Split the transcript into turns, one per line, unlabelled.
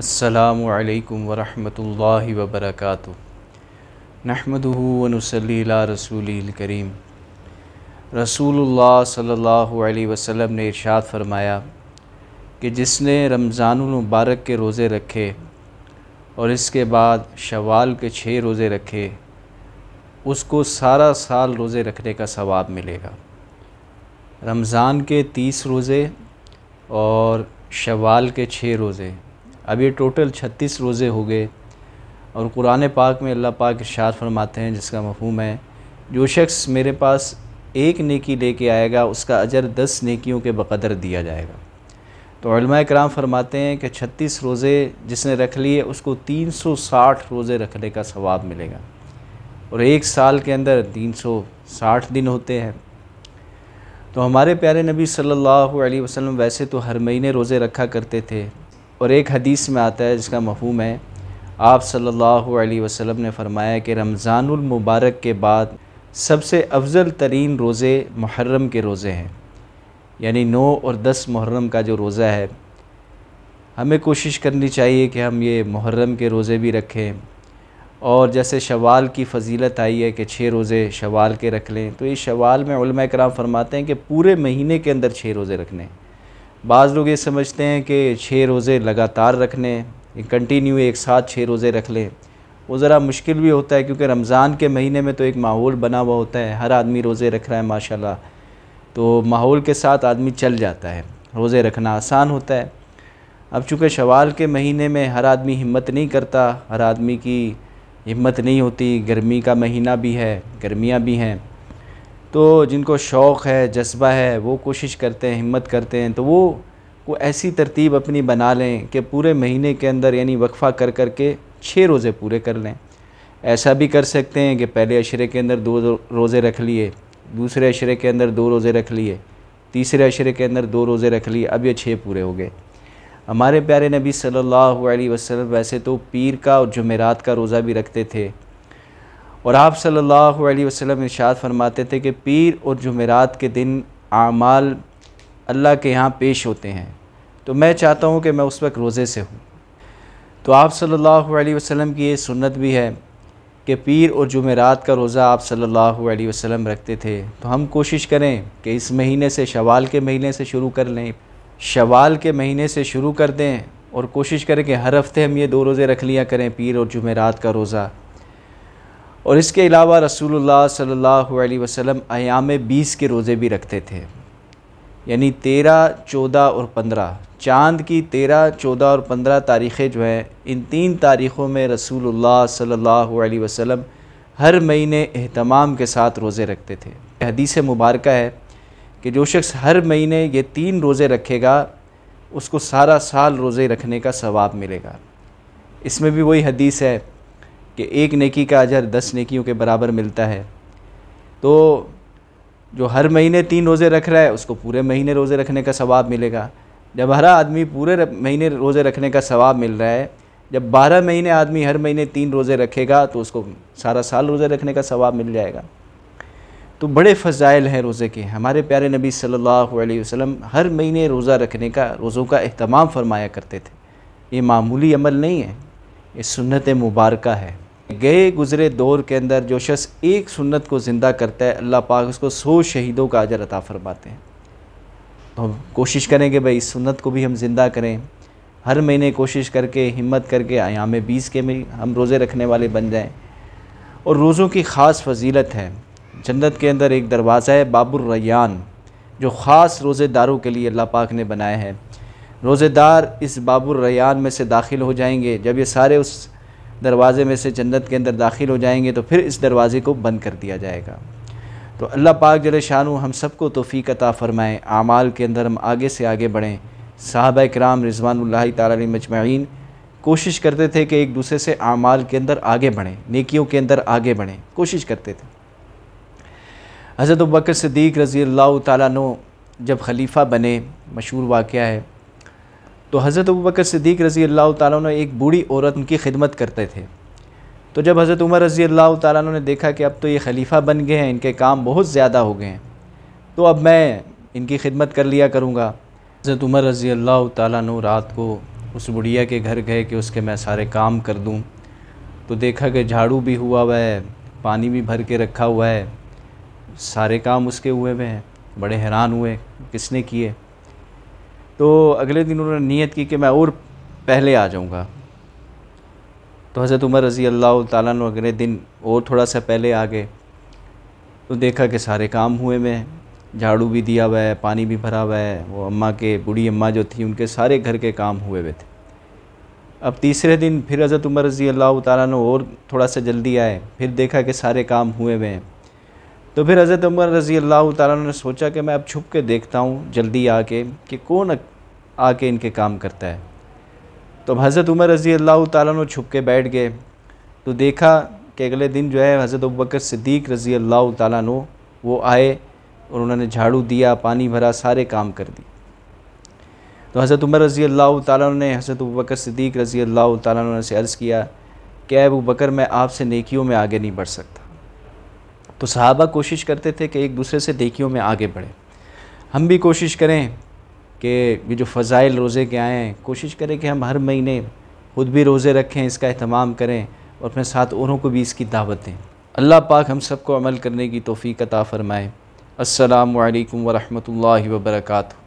अल्लाम वरहमल वबरक नहमदून वनसली रसूल करीम रसूल सल्लल्लाहु अलैहि ने इर्शाद फरमाया कि जिसने रमज़ानमबारक के रोज़े रखे और इसके बाद शवाल के छः रोज़े रखे उसको सारा साल रोज़े रखने का सवाब मिलेगा रमज़ान के तीस रोज़े और शवाल के छः रोज़े अब ये टोटल छत्तीस रोज़े हो गए और कुरान पाक में अल्लाह पाक इशार फरमाते हैं जिसका मफहम है जो शख्स मेरे पास एक नेकी लेके आएगा उसका अजर दस नेकियों के बकदर दिया जाएगा तो कराम फरमाते हैं कि छत्तीस रोज़े जिसने रख लिए उसको तीन सौ साठ रोज़े रखने का सवाब मिलेगा और एक साल के अंदर तीन सौ साठ दिन होते हैं तो हमारे प्यारे नबी सल्लल्लाहु अलैहि वसल्लम वैसे तो हर महीने रोज़े रखा करते थे और एक हदीस में आता है जिसका मफहम है आप सल्लल्लाहु अलैहि वसल्लम ने फरमाया कि मुबारक के बाद सबसे अफजल तरीन रोज़े मुहर्रम के रोज़े हैं यानी नौ और दस मुहर्रम का जो रोज़ा है हमें कोशिश करनी चाहिए कि हम ये मुहर्रम के रोज़े भी रखें और जैसे शवाल की फजीलत आई है कि छः रोज़े शवाल के रख लें तो इस शवाल में कराम फरमाते हैं कि पूरे महीने के अंदर छः रोज़े रख लें बाज़ लोग ये समझते हैं कि छः रोज़े लगातार रखने कंटिन्यू एक साथ छः रोज़े रख लें वो ज़रा मुश्किल भी होता है क्योंकि रमज़ान के महीने में तो एक माहौल बना हुआ होता है हर आदमी रोज़े रख रहा है माशाल्लाह तो माहौल के साथ आदमी चल जाता है रोज़े रखना आसान होता है अब चूँकि शवाल के महीने में हर आदमी हिम्मत नहीं करता हर आदमी की हिम्मत नहीं होती गर्मी का महीना भी है गर्मियाँ भी हैं तो जिनको शौक़ है जज्बा है वो कोशिश करते हैं हिम्मत करते हैं तो वो को ऐसी तरतीब अपनी बना लें कि पूरे महीने के अंदर यानी वक्फ़ा कर कर के छः रोज़े पूरे कर लें ऐसा भी कर सकते हैं कि पहले अशरे के अंदर दो रोज़े रख लिए दूसरे अशरे के अंदर दो रोज़े रख लिए तीसरे अशरे के अंदर दो रोज़े रख लिए अब ये छः पूरे हो गए हमारे प्यारे नबी सल्लल्लाहु अलैहि वसल्लम वैसे तो पीर का और जमेरात का रोज़ा भी रखते थे और आप सल्लल्लाहु अलैहि वसल्लम इरशाद फरमाते थे कि पीर और जुमेरात के दिन आमाल अल्लाह के यहाँ पेश होते हैं तो मैं चाहता हूँ कि मैं उस वक्त रोज़े से हूँ तो आप सल्लल्लाहु अलैहि वसल्लम की ये सुन्नत भी है कि पीर और जुमेरात का रोज़ा आप सल्लल्लाहु अलैहि वसल्लम रखते थे तो हम कोशिश करें कि इस महीने से शवाल के महीने से शुरू कर लें शवाल के महीने से शुरू कर दें और कोशिश करें कि हर हफ्ते हम ये दो रोज़े रख लिया करें पीर और जुमेरात का रोज़ा और इसके अलावा रसूलुल्लाह सल्लल्लाहु अलैहि वसल्लम अयाम बीस के रोज़े भी रखते थे यानी तेरह चौदह और पंद्रह चांद की तेरह चौदह और पंद्रह तारीख़ें जो हैं इन तीन तारीख़ों में रसूलुल्लाह सल्लल्लाहु अलैहि वसल्लम हर महीने अहतमाम के साथ रोज़े रखते थे हदीस मुबारक है कि जो शख्स हर महीने ये तीन रोज़े रखेगा उसको सारा साल रोज़े रखने का सवाब मिलेगा इसमें भी वही हदीस है कि एक नेकी का अजर दस नेकियों के बराबर मिलता है तो जो हर महीने तीन रोज़े रख रहा है उसको पूरे महीने रोज़े रखने का सवाब मिलेगा जब हर आदमी पूरे महीने रोज़े रखने का सवाब मिल रहा है जब बारह महीने आदमी हर महीने तीन रोज़े रखेगा तो उसको सारा साल रोज़े रखने का सवाब मिल जाएगा तो बड़े फ़जाइल हैं रोज़े के हमारे प्यारे नबी सल्लल्लाहु अलैहि वसल्लम हर महीने रोज़ा रखने का रोज़ों का अहतमाम फरमाया करते थे ये मामूली अमल नहीं है ये सुन्नत मुबारक है गए गुजरे दौर के अंदर जो शख्स एक सुन्नत को ज़िंदा करता है अल्लाह पाक उसको सौ शहीदों का अजर अता फरमाते हैं तो हम कोशिश करेंगे भाई इस सुन्नत को भी हम ज़िंदा करें हर महीने कोशिश करके हिम्मत करके आयाम बीस के में हम रोज़े रखने वाले बन जाएं और रोज़ों की ख़ास फजीलत है जन्नत के अंदर एक दरवाज़ा है बाबुल रैयान जो ख़ास रोज़ेदारों के लिए अल्लाह पाक ने बनाया है रोज़ेदार इस बाबुल रैयान में से दाखिल हो जाएंगे जब ये सारे उस दरवाज़े में से जन्नत के अंदर दाखिल हो जाएंगे तो फिर इस दरवाज़े को बंद कर दिया जाएगा तो अल्लाह पाक जल शानु हम सबको तोफ़ी कता फ़रमाएँ आमाल के अंदर हम आगे से आगे बढ़ें साहब कराम रिजवानल तारा मजमाइन कोशिश करते थे कि एक दूसरे से आमाल के अंदर आगे बढ़ें नेकियों के अंदर आगे बढ़ें कोशिश करते थे हज़रत बकर सदीक रज़ी अल्लाह तु जब खलीफ़ा बने मशहूर वाक़ है तो हज़रत अबूबकर सिद्दीक रज़ी अल्लाह तुन एक बूढ़ी औरत उनकी खिदमत करते थे तो जब हज़रत उमर रज़ी अल्लाह ताली ने देखा कि अब तो ये खलीफ़ा बन गए हैं इनके काम बहुत ज़्यादा हो गए हैं तो अब मैं इनकी खिदमत कर लिया करूँगा हज़रत उमर रज़ी अल्लाह ताली रात को उस बुढ़िया के घर गए कि उसके मैं सारे काम कर दूँ तो देखा कि झाड़ू भी हुआ हुआ है पानी भी भर के रखा हुआ है सारे काम उसके हुए हुए हैं बड़े हैरान हुए किसने किए तो अगले दिन उन्होंने नीयत की कि मैं और पहले आ जाऊँगा तो हज़रत उमर रज़ी अल्लाह ताली अगले दिन और थोड़ा सा पहले आ गए तो देखा कि सारे काम हुए में झाड़ू भी दिया हुआ है पानी भी भरा हुआ है वो अम्मा के बूढ़ी अम्मा जो थी उनके सारे घर के काम हुए हुए थे अब तीसरे दिन फिर हज़रत उमर रज़ी अल्लाह ताली और थोड़ा सा जल्दी आए फिर देखा कि सारे काम हुए हुए हैं तो फिर हज़रत उमर रज़ी अल्लाह ताली ने सोचा कि मैं अब छुप के देखता हूँ जल्दी आके कि कौन आके इनके काम करता है तो हज़रत उमर रज़ी अल्लाह तु छुप के बैठ गए तो देखा कि अगले दिन जो है हज़रत अबकर सदीक रज़ी अल्लाह तु वो आए और उन्होंने झाड़ू दिया पानी भरा सारे काम कर दिए तो हज़रत उमर रज़ी अल्लाह तु ने हज़रत अबकर सिद्दीक रज़ी अल्लाह तु से अर्ज़ किया कि अबू बकर मैं आपसे नेकियों में आगे नहीं बढ़ सकता तो सहाबा कोशिश करते थे कि एक दूसरे से नेकियों में आगे बढ़े हम भी कोशिश करें कि ये जो फ़ज़ाइल रोज़े के आए हैं कोशिश करें कि हम हर महीने खुद भी रोज़े रखें इसका अहतमाम करें और अपने साथ औरों को भी इसकी दावत दें अल्लाह पाक हम सबको अमल करने की तोफ़ी कता फ़रमाएँ अल्लाम वरहमल वर्का